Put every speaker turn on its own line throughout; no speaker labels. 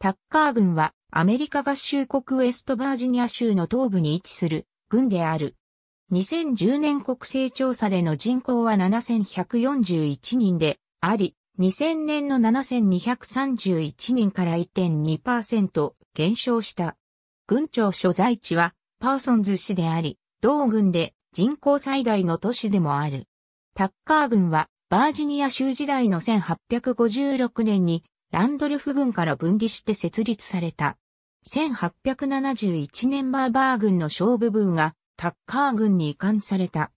タッカー軍はアメリカ合衆国ウェストバージニア州の東部に位置する軍である。2010年国勢調査での人口は7141人であり、2000年の7231人から1.2%減少した。軍庁所在地はパーソンズ市であり、同軍で人口最大の都市でもある。タッカー軍はバージニア州時代の1856年にランドルフ軍から分離して設立された。1871年バーバー軍の小部分がタッカー軍に移管された。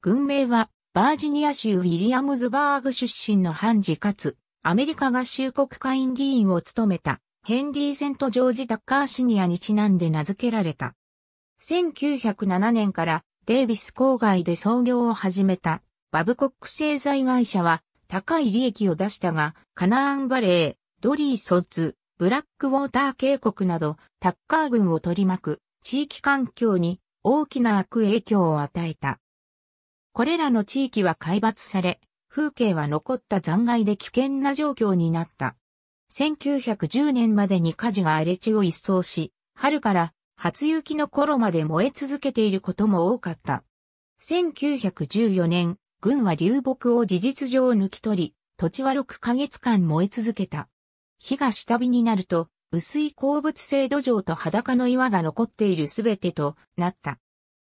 軍名はバージニア州ウィリアムズバーグ出身の判事かつアメリカ合衆国会員議員を務めたヘンリー・セント・ジョージ・タッカーシニアにちなんで名付けられた。1907年からデイビス郊外で創業を始めたバブコック製材会社は高い利益を出したが、カナーンバレー、ドリーソツ、ブラックウォーター渓谷など、タッカー軍を取り巻く地域環境に大きな悪影響を与えた。これらの地域は海抜され、風景は残った残骸で危険な状況になった。1910年までに火事が荒れ地を一掃し、春から初雪の頃まで燃え続けていることも多かった。1914年、軍は流木を事実上抜き取り、土地は6ヶ月間燃え続けた。火が下火になると、薄い鉱物性土壌と裸の岩が残っているすべてとなった。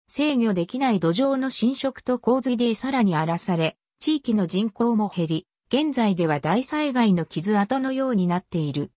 制御できない土壌の侵食と洪水でさらに荒らされ、地域の人口も減り、現在では大災害の傷跡のようになっている。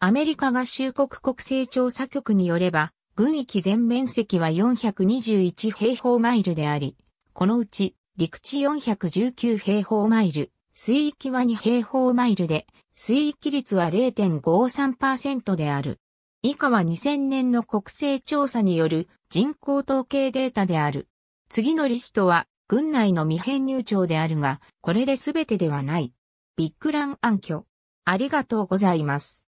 アメリカ合衆国国勢調査局によれば、軍域全面積は421平方マイルであり、このうち陸地419平方マイル、水域は2平方マイルで、水域率は0.53%である。以下は2000年の国勢調査による人口統計データである。次のリストは、軍内の未編入庁であるが、これで全てではない。ビッグラン暗挙。ありがとうございます。